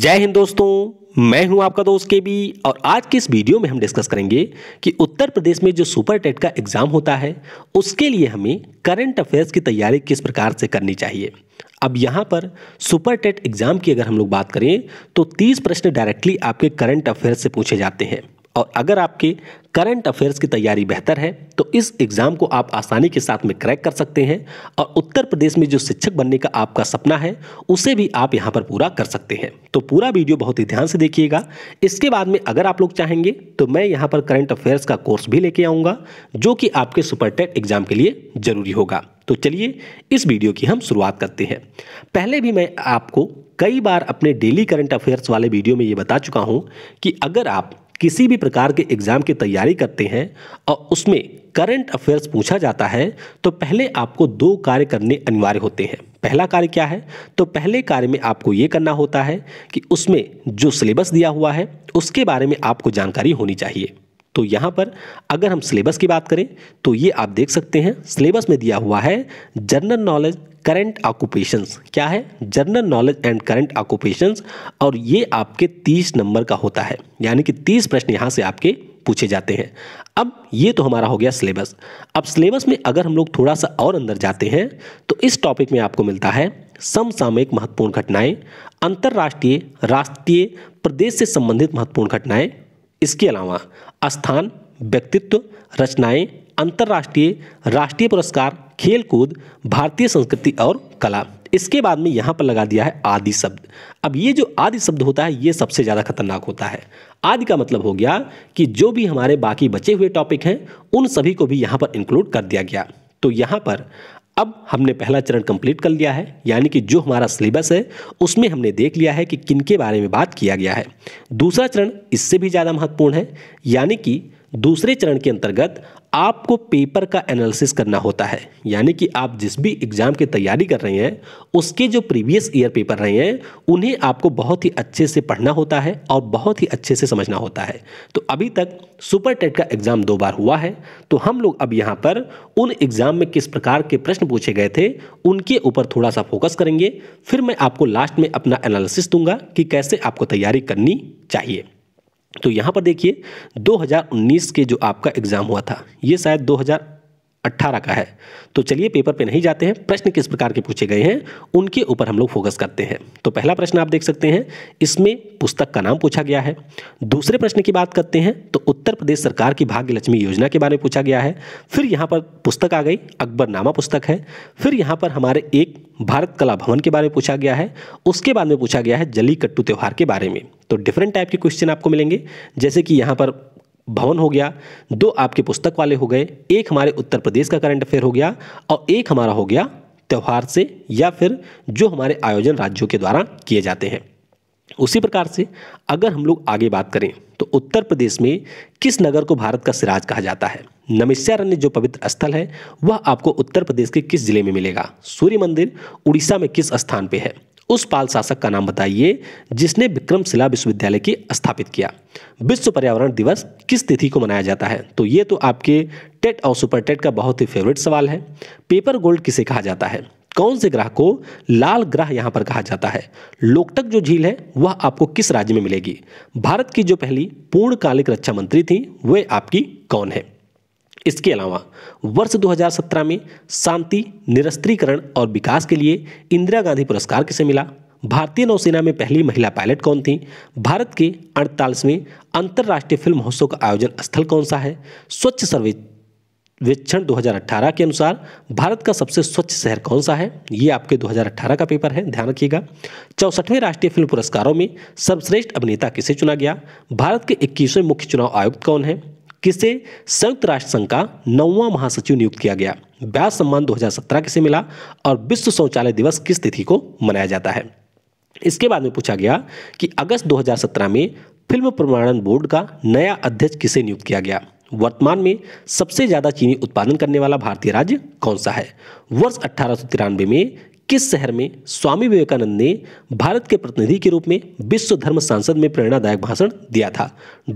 जय हिंद दोस्तों मैं हूं आपका दोस्त के बी और आज के इस वीडियो में हम डिस्कस करेंगे कि उत्तर प्रदेश में जो सुपर टेट का एग्ज़ाम होता है उसके लिए हमें करंट अफेयर्स की तैयारी किस प्रकार से करनी चाहिए अब यहाँ पर सुपर टेट एग्ज़ाम की अगर हम लोग बात करें तो 30 प्रश्न डायरेक्टली आपके करंट अफेयर्स से पूछे जाते हैं और अगर आपके करंट अफेयर्स की तैयारी बेहतर है तो इस एग्ज़ाम को आप आसानी के साथ में क्रैक कर सकते हैं और उत्तर प्रदेश में जो शिक्षक बनने का आपका सपना है उसे भी आप यहाँ पर पूरा कर सकते हैं तो पूरा वीडियो बहुत ही ध्यान से देखिएगा इसके बाद में अगर आप लोग चाहेंगे तो मैं यहाँ पर करंट अफेयर्स का कोर्स भी लेके आऊँगा जो कि आपके सुपर टेट एग्ज़ाम के लिए ज़रूरी होगा तो चलिए इस वीडियो की हम शुरुआत करते हैं पहले भी मैं आपको कई बार अपने डेली करंट अफेयर्स वाले वीडियो में ये बता चुका हूँ कि अगर आप किसी भी प्रकार के एग्ज़ाम की तैयारी करते हैं और उसमें करंट अफेयर्स पूछा जाता है तो पहले आपको दो कार्य करने अनिवार्य होते हैं पहला कार्य क्या है तो पहले कार्य में आपको ये करना होता है कि उसमें जो सिलेबस दिया हुआ है उसके बारे में आपको जानकारी होनी चाहिए तो यहाँ पर अगर हम सिलेबस की बात करें तो ये आप देख सकते हैं सिलेबस में दिया हुआ है जनरल नॉलेज करंट ऑक्यूपेशंस क्या है general knowledge and current occupations और ये आपके तीस नंबर का होता है यानी कि तीस प्रश्न यहाँ से आपके पूछे जाते हैं अब ये तो हमारा हो गया सिलेबस अब सिलेबस में अगर हम लोग थोड़ा सा और अंदर जाते हैं तो इस टॉपिक में आपको मिलता है समसामयिक महत्वपूर्ण घटनाएं अंतर्राष्ट्रीय राष्ट्रीय प्रदेश से संबंधित महत्वपूर्ण घटनाएं इसके अलावा स्थान व्यक्तित्व रचनाएं अंतर्राष्ट्रीय राष्ट्रीय पुरस्कार खेलकूद भारतीय संस्कृति और कला इसके बाद में यहाँ पर लगा दिया है आदि शब्द अब ये जो आदि शब्द होता है ये सबसे ज़्यादा खतरनाक होता है आदि का मतलब हो गया कि जो भी हमारे बाकी बचे हुए टॉपिक हैं उन सभी को भी यहाँ पर इंक्लूड कर दिया गया तो यहाँ पर अब हमने पहला चरण कंप्लीट कर लिया है यानी कि जो हमारा सिलेबस है उसमें हमने देख लिया है कि किन के बारे में बात किया गया है दूसरा चरण इससे भी ज़्यादा महत्वपूर्ण है यानी कि दूसरे चरण के अंतर्गत आपको पेपर का एनालिसिस करना होता है यानी कि आप जिस भी एग्ज़ाम की तैयारी कर रहे हैं उसके जो प्रीवियस ईयर पेपर रहे हैं उन्हें आपको बहुत ही अच्छे से पढ़ना होता है और बहुत ही अच्छे से समझना होता है तो अभी तक सुपर टेट का एग्ज़ाम दो बार हुआ है तो हम लोग अब यहाँ पर उन एग्ज़ाम में किस प्रकार के प्रश्न पूछे गए थे उनके ऊपर थोड़ा सा फोकस करेंगे फिर मैं आपको लास्ट में अपना एनालिसिस दूंगा कि कैसे आपको तैयारी करनी चाहिए तो यहाँ पर देखिए 2019 के जो आपका एग्ज़ाम हुआ था ये शायद 2018 का है तो चलिए पेपर पे नहीं जाते हैं प्रश्न किस प्रकार के पूछे गए हैं उनके ऊपर हम लोग फोकस करते हैं तो पहला प्रश्न आप देख सकते हैं इसमें पुस्तक का नाम पूछा गया है दूसरे प्रश्न की बात करते हैं तो उत्तर प्रदेश सरकार की भाग्य लक्ष्मी योजना के बारे में पूछा गया है फिर यहाँ पर पुस्तक आ गई अकबरनामा पुस्तक है फिर यहाँ पर हमारे एक भारत कला भवन के बारे में पूछा गया है उसके बाद में पूछा गया है जली कट्टू त्यौहार के बारे में तो डिफरेंट टाइप के क्वेश्चन आपको मिलेंगे जैसे कि यहाँ पर भवन हो गया दो आपके पुस्तक वाले हो गए एक हमारे उत्तर प्रदेश का करंट अफेयर हो गया और एक हमारा हो गया त्यौहार से या फिर जो हमारे आयोजन राज्यों के द्वारा किए जाते हैं उसी प्रकार से अगर हम लोग आगे बात करें तो उत्तर प्रदेश में किस नगर को भारत का सिराज कहा जाता है नमिष्यारण्य जो पवित्र स्थल है वह आपको उत्तर प्रदेश के किस जिले में मिलेगा सूर्य मंदिर उड़ीसा में किस स्थान पर है उस पाल शासक का नाम बताइए जिसने विक्रमशिला विश्वविद्यालय की स्थापित किया विश्व पर्यावरण दिवस किस तिथि को मनाया जाता है तो ये तो आपके टेट और सुपर टेट का बहुत ही फेवरेट सवाल है पेपर गोल्ड किसे कहा जाता है कौन से ग्रह को लाल ग्रह यहाँ पर कहा जाता है लोकटक जो झील है वह आपको किस राज्य में मिलेगी भारत की जो पहली पूर्णकालिक रक्षा मंत्री थी वे आपकी कौन है इसके अलावा वर्ष 2017 में शांति निरस्त्रीकरण और विकास के लिए इंदिरा गांधी पुरस्कार किसे मिला भारतीय नौसेना में पहली महिला पायलट कौन थी भारत के अड़तालीसवें अंतर्राष्ट्रीय फिल्म महोत्सव का आयोजन स्थल कौन सा है स्वच्छ सर्वेक्षण 2018 के अनुसार भारत का सबसे स्वच्छ शहर कौन सा है ये आपके 2018 का पेपर है ध्यान रखिएगा चौसठवें राष्ट्रीय फिल्म पुरस्कारों में सर्वश्रेष्ठ अभिनेता किसे चुना गया भारत के इक्कीसवें मुख्य चुनाव आयुक्त कौन है किसे संयुक्त राष्ट्र संघ का नौवां महासचिव नियुक्त किया गया ब्यास सम्मान 2017 किसे मिला और विश्व शौचालय दिवस किस तिथि को मनाया जाता है इसके बाद में पूछा गया कि अगस्त 2017 में फिल्म प्रमाणन बोर्ड का नया अध्यक्ष किसे नियुक्त किया गया वर्तमान में सबसे ज़्यादा चीनी उत्पादन करने वाला भारतीय राज्य कौन सा है वर्ष अठारह में किस शहर में स्वामी विवेकानंद ने भारत के प्रतिनिधि के रूप में विश्व धर्म सांसद में प्रेरणादायक भाषण दिया था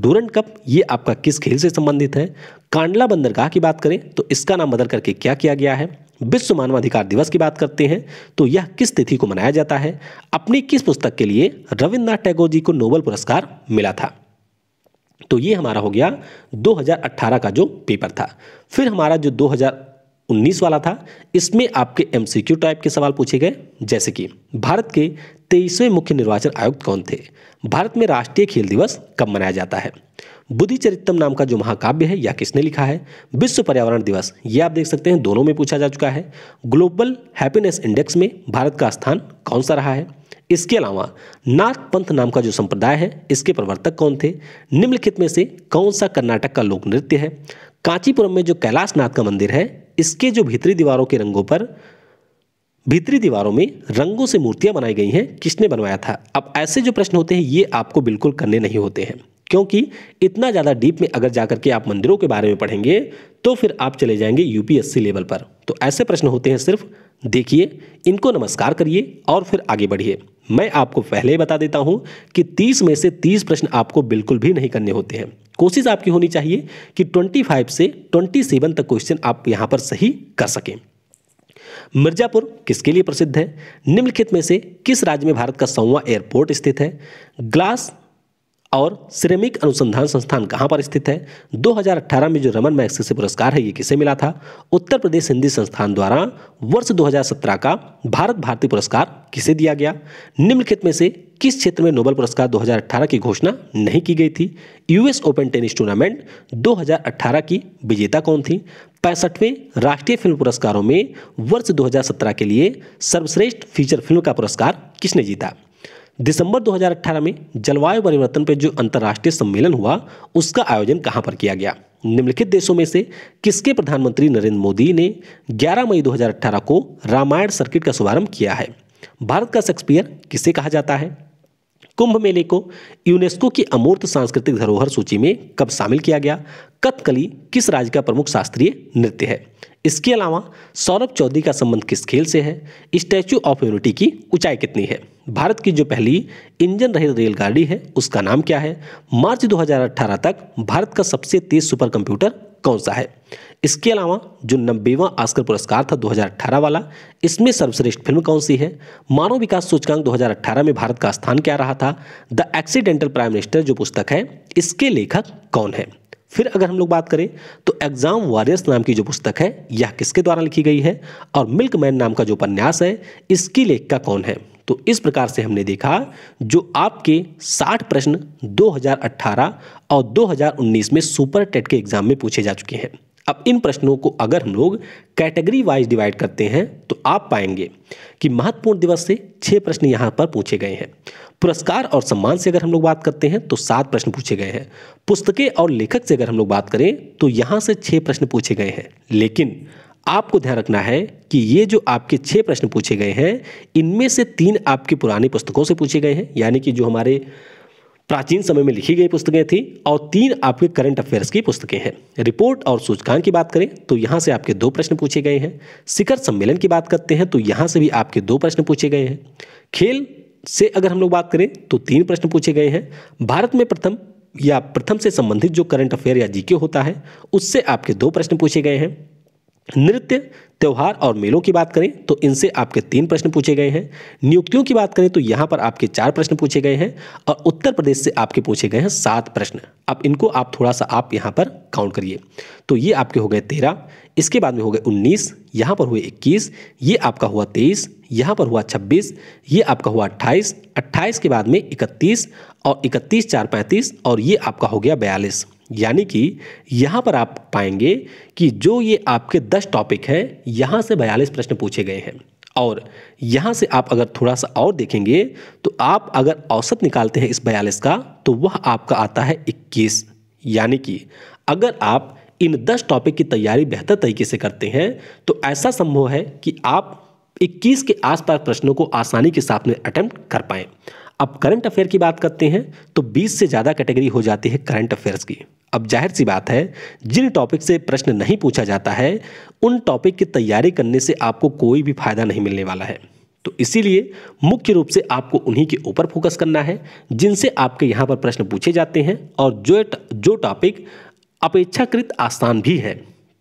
डूरन कप ये आपका किस खेल से संबंधित है कांडला बंदरगाह की बात करें तो इसका नाम बदल करके क्या किया गया है विश्व मानवाधिकार दिवस की बात करते हैं तो यह किस तिथि को मनाया जाता है अपनी किस पुस्तक के लिए रविन्द्रनाथ टैगोर जी को नोबल पुरस्कार मिला था तो ये हमारा हो गया 2018 का जो पेपर था फिर हमारा जो 19 वाला था इसमें आपके एमसीक्यू टाइप के सवाल पूछे गए जैसे कि भारत के तेईसवें मुख्य निर्वाचन आयुक्त कौन थे भारत में राष्ट्रीय खेल दिवस कब मनाया जाता है बुद्धिचरितम नाम का जो महाकाव्य है या किसने लिखा है विश्व पर्यावरण दिवस ये आप देख सकते हैं दोनों में पूछा जा चुका है ग्लोबल हैप्पीनेस इंडेक्स में भारत का स्थान कौन सा रहा है इसके अलावा नाथ पंथ नाम का जो संप्रदाय है इसके प्रवर्तक कौन थे निम्नलिखित में से कौन सा कर्नाटक का लोक नृत्य है कांचीपुरम में जो कैलाश नाथ का मंदिर है इसके जो भीतरी दीवारों के रंगों पर भीतरी दीवारों में रंगों से मूर्तियां बनाई गई हैं किसने बनवाया था अब ऐसे जो प्रश्न होते हैं ये आपको बिल्कुल करने नहीं होते हैं क्योंकि इतना ज़्यादा डीप में अगर जाकर के आप मंदिरों के बारे में पढ़ेंगे तो फिर आप चले जाएंगे यूपीएससी लेवल पर तो ऐसे प्रश्न होते हैं सिर्फ देखिए इनको नमस्कार करिए और फिर आगे बढ़िए मैं आपको पहले ही बता देता हूँ कि 30 में से 30 प्रश्न आपको बिल्कुल भी नहीं करने होते हैं कोशिश आपकी होनी चाहिए कि 25 से 27 तक क्वेश्चन आप यहां पर सही कर सकें मिर्जापुर किसके लिए प्रसिद्ध है निम्नलिखित में से किस राज्य में भारत का सौवा एयरपोर्ट स्थित है ग्लास और श्रमिक अनुसंधान संस्थान कहाँ पर स्थित है 2018 में जो रमन मैगसेसे पुरस्कार है ये किसे मिला था उत्तर प्रदेश हिंदी संस्थान द्वारा वर्ष 2017 का भारत भारती पुरस्कार किसे दिया गया निम्नलिखित में से किस क्षेत्र में नोबल पुरस्कार 2018 की घोषणा नहीं की गई थी यूएस ओपन टेनिस टूर्नामेंट 2018 की विजेता कौन थी पैंसठवें राष्ट्रीय फिल्म पुरस्कारों में वर्ष 2017 के लिए सर्वश्रेष्ठ फीचर फिल्म का पुरस्कार किसने जीता दिसंबर 2018 में जलवायु परिवर्तन पर जो अंतर्राष्ट्रीय सम्मेलन हुआ उसका आयोजन कहाँ पर किया गया निम्नलिखित देशों में से किसके प्रधानमंत्री नरेंद्र मोदी ने 11 मई 2018 को रामायण सर्किट का शुभारंभ किया है भारत का शेक्सपियर किसे कहा जाता है कुंभ मेले को यूनेस्को की अमूर्त सांस्कृतिक धरोहर सूची में कब शामिल किया गया कथकली किस राज्य का प्रमुख शास्त्रीय नृत्य है इसके अलावा सौरभ चौधरी का संबंध किस खेल से है स्टैचू ऑफ यूनिटी की ऊंचाई कितनी है भारत की जो पहली इंजन रहित रेलगाड़ी है उसका नाम क्या है मार्च 2018 तक भारत का सबसे तेज सुपर कंप्यूटर कौन सा है इसके अलावा जो नब्बेवा आस्कर पुरस्कार था 2018 वाला इसमें सर्वश्रेष्ठ फिल्म कौन सी है मानव विकास सूचकांक 2018 में भारत का स्थान क्या रहा था द एक्सीडेंटल प्राइम मिनिस्टर जो पुस्तक है इसके लेखक कौन है फिर अगर हम लोग बात करें तो एग्जाम वॉरियर्स नाम की जो पुस्तक है यह किसके द्वारा लिखी गई है और मिल्कमैन नाम का जो उपन्यास है इसकी लेखिका कौन है तो इस प्रकार से हमने देखा जो आपके 60 प्रश्न 2018 और 2019 में सुपर टेट के एग्जाम में पूछे जा चुके हैं अब इन प्रश्नों को अगर हम लोग कैटेगरी वाइज डिवाइड करते हैं तो आप पाएंगे कि महत्वपूर्ण दिवस से छह प्रश्न यहां पर पूछे गए हैं पुरस्कार और सम्मान से अगर हम लोग बात करते हैं तो सात प्रश्न पूछे गए हैं पुस्तकें और लेखक से अगर हम लोग बात करें तो यहां से छह प्रश्न पूछे गए हैं लेकिन आपको ध्यान रखना है कि ये जो आपके छः प्रश्न पूछे गए हैं इनमें से तीन आपकी पुरानी पुस्तकों से पूछे गए हैं यानी कि जो हमारे प्राचीन समय में लिखी गई पुस्तकें थी और तीन आपके करंट अफेयर्स की पुस्तकें हैं रिपोर्ट और सूचकांक की बात करें तो यहाँ से आपके दो प्रश्न पूछे गए हैं शिखर सम्मेलन की बात करते हैं तो यहाँ से भी आपके दो प्रश्न पूछे गए हैं खेल से अगर हम लोग बात करें तो तीन प्रश्न पूछे गए हैं भारत में प्रथम या प्रथम से संबंधित जो करंट अफेयर या जीके होता है उससे आपके दो प्रश्न पूछे गए हैं नृत्य त्यौहार और मेलों की बात करें तो इनसे आपके तीन प्रश्न पूछे गए हैं नियुक्तियों की बात करें तो यहाँ पर आपके चार प्रश्न पूछे गए हैं और उत्तर प्रदेश से आपके पूछे गए हैं सात प्रश्न अब इनको आप थोड़ा सा आप यहाँ पर काउंट करिए तो ये आपके हो गए तेरह इसके बाद में हो गए उन्नीस यहाँ पर हुए इक्कीस ये आपका हुआ तेईस यहाँ पर हुआ छब्बीस ये आपका हुआ अट्ठाईस अट्ठाईस के बाद में इकतीस और इकतीस चार पैंतीस और ये आपका हो गया बयालीस यानी कि यहाँ पर आप पाएंगे कि जो ये आपके दस टॉपिक हैं यहाँ से बयालीस प्रश्न पूछे गए हैं और यहाँ से आप अगर थोड़ा सा और देखेंगे तो आप अगर औसत निकालते हैं इस बयालीस का तो वह आपका आता है इक्कीस यानी कि अगर आप इन दस टॉपिक की तैयारी बेहतर तरीके से करते हैं तो ऐसा संभव है कि आप 21 के आसपास प्रश्नों को आसानी के साथ में अटैम्प्ट कर पाएँ अब करंट अफेयर की बात करते हैं तो 20 से ज़्यादा कैटेगरी हो जाती है करंट अफेयर्स की अब जाहिर सी बात है जिन टॉपिक से प्रश्न नहीं पूछा जाता है उन टॉपिक की तैयारी करने से आपको कोई भी फायदा नहीं मिलने वाला है तो इसीलिए मुख्य रूप से आपको उन्हीं के ऊपर फोकस करना है जिनसे आपके यहाँ पर प्रश्न पूछे जाते हैं और जो जो टॉपिक अपेक्षाकृत आसान भी है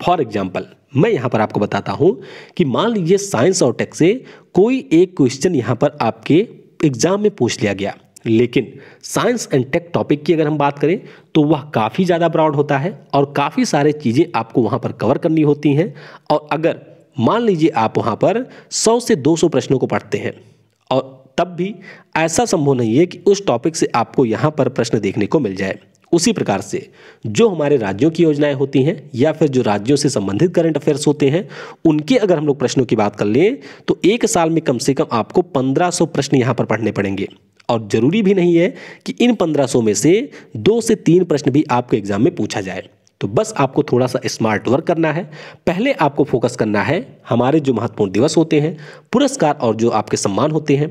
फॉर एग्जाम्पल मैं यहाँ पर आपको बताता हूँ कि मान लीजिए साइंस और टेक से कोई एक क्वेश्चन यहाँ पर आपके एग्जाम में पूछ लिया गया लेकिन साइंस एंड टेक टॉपिक की अगर हम बात करें तो वह काफ़ी ज़्यादा ब्रॉड होता है और काफ़ी सारे चीज़ें आपको वहाँ पर कवर करनी होती हैं और अगर मान लीजिए आप वहाँ पर 100 से 200 प्रश्नों को पढ़ते हैं और तब भी ऐसा संभव नहीं है कि उस टॉपिक से आपको यहाँ पर प्रश्न देखने को मिल जाए उसी प्रकार से जो हमारे राज्यों की योजनाएं होती हैं या फिर जो राज्यों से संबंधित करंट अफेयर्स होते हैं उनके अगर हम लोग प्रश्नों की बात कर लें तो एक साल में कम से कम आपको 1500 प्रश्न यहाँ पर पढ़ने पड़ेंगे और ज़रूरी भी नहीं है कि इन 1500 में से दो से तीन प्रश्न भी आपके एग्जाम में पूछा जाए तो बस आपको थोड़ा सा स्मार्ट वर्क करना है पहले आपको फोकस करना है हमारे जो महत्वपूर्ण दिवस होते हैं पुरस्कार और जो आपके सम्मान होते हैं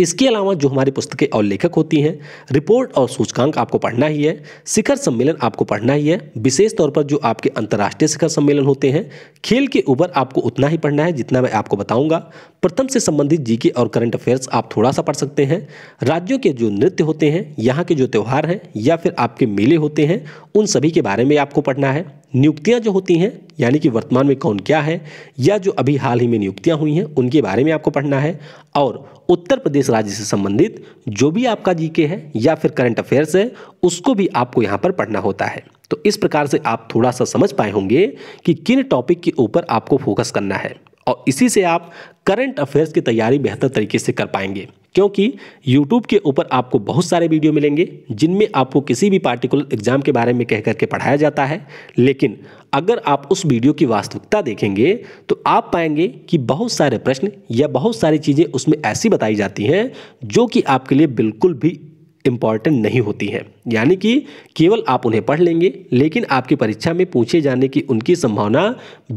इसके अलावा जो हमारी पुस्तकें और लेखक होती हैं रिपोर्ट और सूचकांक आपको पढ़ना ही है शिखर सम्मेलन आपको पढ़ना ही है विशेष तौर पर जो आपके अंतर्राष्ट्रीय शिखर सम्मेलन होते हैं खेल के ऊपर आपको उतना ही पढ़ना है जितना मैं आपको बताऊंगा प्रथम से संबंधित जीके और करंट अफेयर्स आप थोड़ा सा पढ़ सकते हैं राज्यों के जो नृत्य होते हैं यहाँ के जो त्यौहार हैं या फिर आपके मेले होते हैं उन सभी के बारे में आपको पढ़ना है नियुक्तियां जो होती हैं यानी कि वर्तमान में कौन क्या है या जो अभी हाल ही में नियुक्तियां हुई हैं उनके बारे में आपको पढ़ना है और उत्तर प्रदेश राज्य से संबंधित जो भी आपका जीके है या फिर करंट अफेयर्स है उसको भी आपको यहाँ पर पढ़ना होता है तो इस प्रकार से आप थोड़ा सा समझ पाए होंगे कि किन टॉपिक के ऊपर आपको फोकस करना है और इसी से आप करंट अफेयर्स की तैयारी बेहतर तरीके से कर पाएंगे क्योंकि YouTube के ऊपर आपको बहुत सारे वीडियो मिलेंगे जिनमें आपको किसी भी पार्टिकुलर एग्जाम के बारे में कह करके पढ़ाया जाता है लेकिन अगर आप उस वीडियो की वास्तविकता देखेंगे तो आप पाएंगे कि बहुत सारे प्रश्न या बहुत सारी चीज़ें उसमें ऐसी बताई जाती हैं जो कि आपके लिए बिल्कुल भी इम्पॉर्टेंट नहीं होती हैं यानी कि केवल आप उन्हें पढ़ लेंगे लेकिन आपकी परीक्षा में पूछे जाने की उनकी संभावना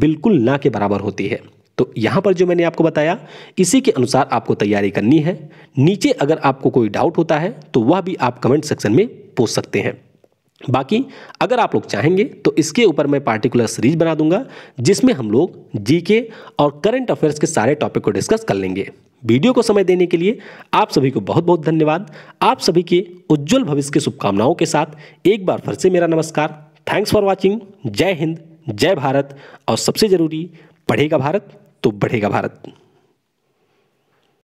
बिल्कुल ना के बराबर होती है तो यहाँ पर जो मैंने आपको बताया इसी के अनुसार आपको तैयारी करनी है नीचे अगर आपको कोई डाउट होता है तो वह भी आप कमेंट सेक्शन में पूछ सकते हैं बाकी अगर आप लोग चाहेंगे तो इसके ऊपर मैं पार्टिकुलर सीरीज बना दूंगा जिसमें हम लोग जीके और करंट अफेयर्स के सारे टॉपिक को डिस्कस कर लेंगे वीडियो को समय देने के लिए आप सभी को बहुत बहुत धन्यवाद आप सभी के उज्जवल भविष्य की शुभकामनाओं के साथ एक बार फिर से मेरा नमस्कार थैंक्स फॉर वॉचिंग जय हिंद जय भारत और सबसे ज़रूरी पढ़ेगा भारत तो बढ़ेगा भारत